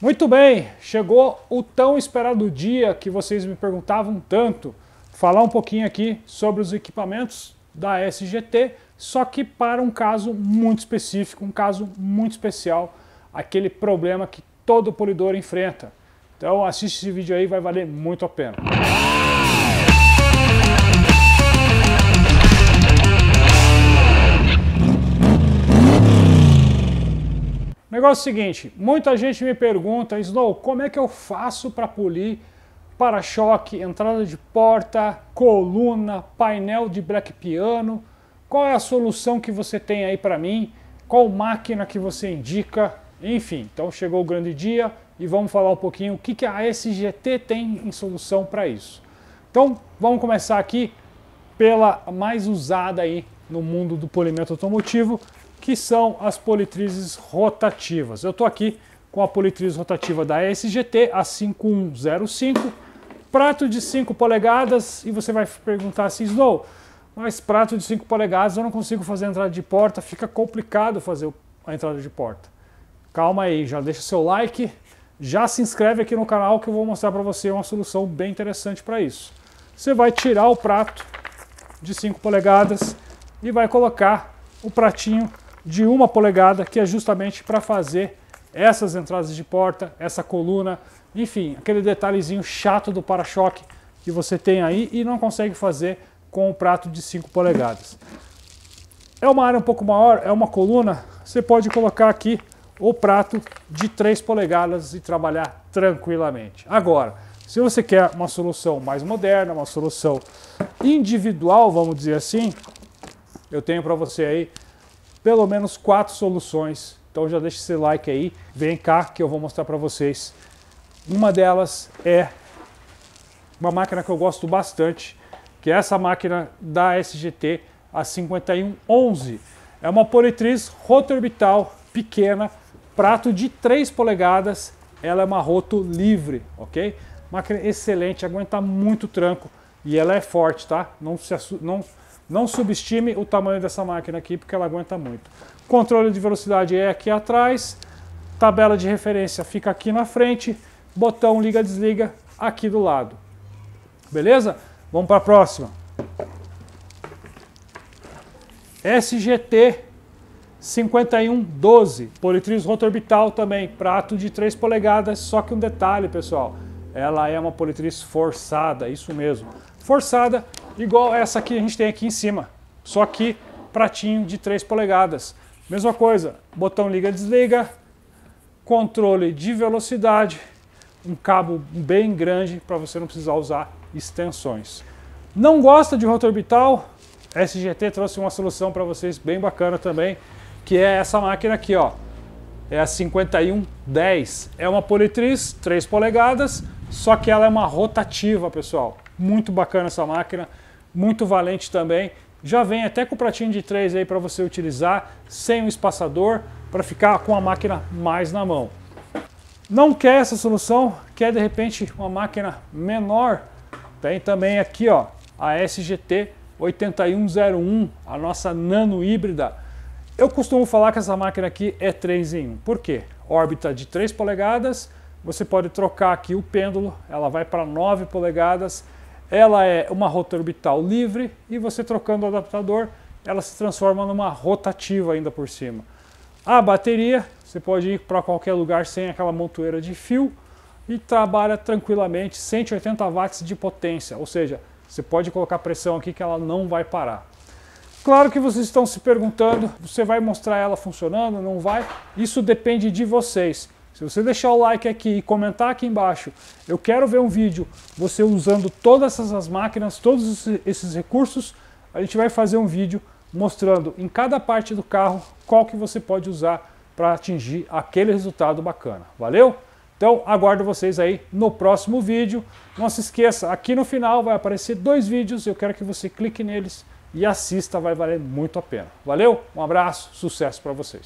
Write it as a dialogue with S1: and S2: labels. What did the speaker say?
S1: Muito bem, chegou o tão esperado dia que vocês me perguntavam tanto. Falar um pouquinho aqui sobre os equipamentos da SGT, só que para um caso muito específico, um caso muito especial, aquele problema que todo polidor enfrenta. Então assiste esse vídeo aí, vai valer muito a pena. Negócio seguinte, muita gente me pergunta, Snow, como é que eu faço para polir para-choque, entrada de porta, coluna, painel de black piano? Qual é a solução que você tem aí para mim? Qual máquina que você indica? Enfim, então chegou o grande dia e vamos falar um pouquinho o que, que a SGT tem em solução para isso. Então vamos começar aqui pela mais usada aí no mundo do polimento automotivo, que são as politrizes rotativas. Eu estou aqui com a politriz rotativa da SGT, a 5105, prato de 5 polegadas, e você vai perguntar assim, Snow, mas prato de 5 polegadas eu não consigo fazer a entrada de porta, fica complicado fazer a entrada de porta. Calma aí, já deixa seu like, já se inscreve aqui no canal que eu vou mostrar para você uma solução bem interessante para isso. Você vai tirar o prato de 5 polegadas e vai colocar o pratinho de uma polegada, que é justamente para fazer essas entradas de porta, essa coluna, enfim, aquele detalhezinho chato do para-choque que você tem aí e não consegue fazer com o prato de 5 polegadas. É uma área um pouco maior, é uma coluna, você pode colocar aqui o prato de 3 polegadas e trabalhar tranquilamente. Agora, se você quer uma solução mais moderna, uma solução individual, vamos dizer assim, eu tenho para você aí pelo menos quatro soluções. Então já deixa esse like aí, vem cá que eu vou mostrar para vocês. Uma delas é uma máquina que eu gosto bastante, que é essa máquina da SGT, a 5111. É uma politriz orbital pequena, prato de 3 polegadas, ela é uma roto livre, ok? Máquina excelente, aguenta muito tranco e ela é forte, tá? Não se, não não subestime o tamanho dessa máquina aqui, porque ela aguenta muito. Controle de velocidade é aqui atrás, tabela de referência fica aqui na frente, botão liga-desliga aqui do lado. Beleza? Vamos para a próxima. SGT 5112, politriz rotorbital também, prato de 3 polegadas, só que um detalhe, pessoal, ela é uma politriz forçada, isso mesmo. Forçada igual essa que a gente tem aqui em cima, só que pratinho de 3 polegadas. Mesma coisa, botão liga-desliga, controle de velocidade, um cabo bem grande para você não precisar usar extensões. Não gosta de rotor orbital? SGT trouxe uma solução para vocês bem bacana também, que é essa máquina aqui, ó. É a 5110. É uma politriz, 3 polegadas, só que ela é uma rotativa, pessoal. Muito bacana essa máquina muito valente também. Já vem até com o pratinho de três aí para você utilizar, sem o espaçador, para ficar com a máquina mais na mão. Não quer essa solução? Quer de repente uma máquina menor? Tem também aqui ó, a SGT 8101, a nossa nano híbrida. Eu costumo falar que essa máquina aqui é 3 em 1. Por quê? Órbita de 3 polegadas, você pode trocar aqui o pêndulo, ela vai para 9 polegadas ela é uma rota orbital livre e você trocando o adaptador, ela se transforma numa rotativa ainda por cima. A bateria, você pode ir para qualquer lugar sem aquela montoeira de fio e trabalha tranquilamente 180 watts de potência, ou seja, você pode colocar pressão aqui que ela não vai parar. Claro que vocês estão se perguntando, você vai mostrar ela funcionando, não vai? Isso depende de vocês. Se você deixar o like aqui e comentar aqui embaixo, eu quero ver um vídeo você usando todas essas máquinas, todos esses recursos, a gente vai fazer um vídeo mostrando em cada parte do carro qual que você pode usar para atingir aquele resultado bacana. Valeu? Então aguardo vocês aí no próximo vídeo. Não se esqueça, aqui no final vai aparecer dois vídeos, eu quero que você clique neles e assista, vai valer muito a pena. Valeu? Um abraço, sucesso para vocês.